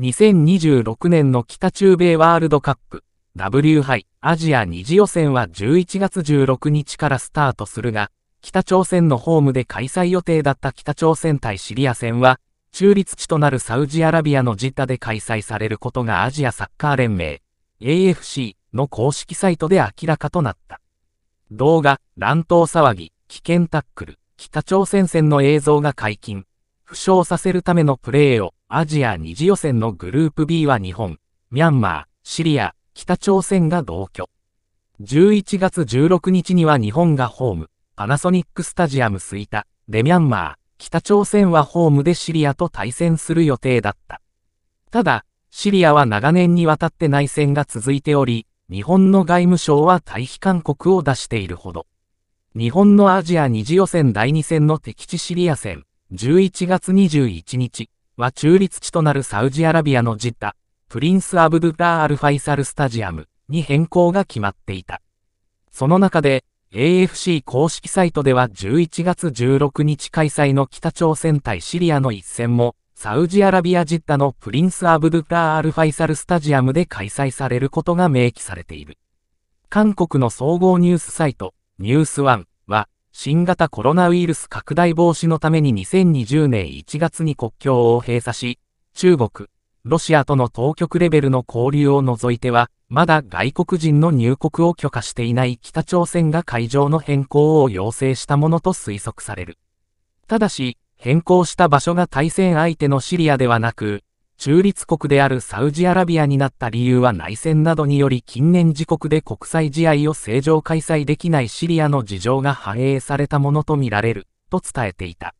2026年の北中米ワールドカップ W 杯アジア二次予選は11月16日からスタートするが、北朝鮮のホームで開催予定だった北朝鮮対シリア戦は、中立地となるサウジアラビアのジッダで開催されることがアジアサッカー連盟 AFC の公式サイトで明らかとなった。動画、乱闘騒ぎ、危険タックル、北朝鮮戦の映像が解禁、負傷させるためのプレーをアジア二次予選のグループ B は日本、ミャンマー、シリア、北朝鮮が同居。11月16日には日本がホーム、パナソニックスタジアム吹田でミャンマー、北朝鮮はホームでシリアと対戦する予定だった。ただ、シリアは長年にわたって内戦が続いており、日本の外務省は退避勧告を出しているほど。日本のアジア二次予選第2戦の敵地シリア戦、11月21日、は中立地となるサウジアラビアのジッタ、プリンス・アブドゥラー・アル・ファイサル・スタジアムに変更が決まっていた。その中で、AFC 公式サイトでは11月16日開催の北朝鮮対シリアの一戦も、サウジアラビアジッタのプリンス・アブドゥラー・アル・ファイサル・スタジアムで開催されることが明記されている。韓国の総合ニュースサイト、ニュースワンは、新型コロナウイルス拡大防止のために2020年1月に国境を閉鎖し、中国、ロシアとの当局レベルの交流を除いては、まだ外国人の入国を許可していない北朝鮮が会場の変更を要請したものと推測される。ただし、変更した場所が対戦相手のシリアではなく、中立国であるサウジアラビアになった理由は内戦などにより近年自国で国際試合を正常開催できないシリアの事情が反映されたものとみられる、と伝えていた。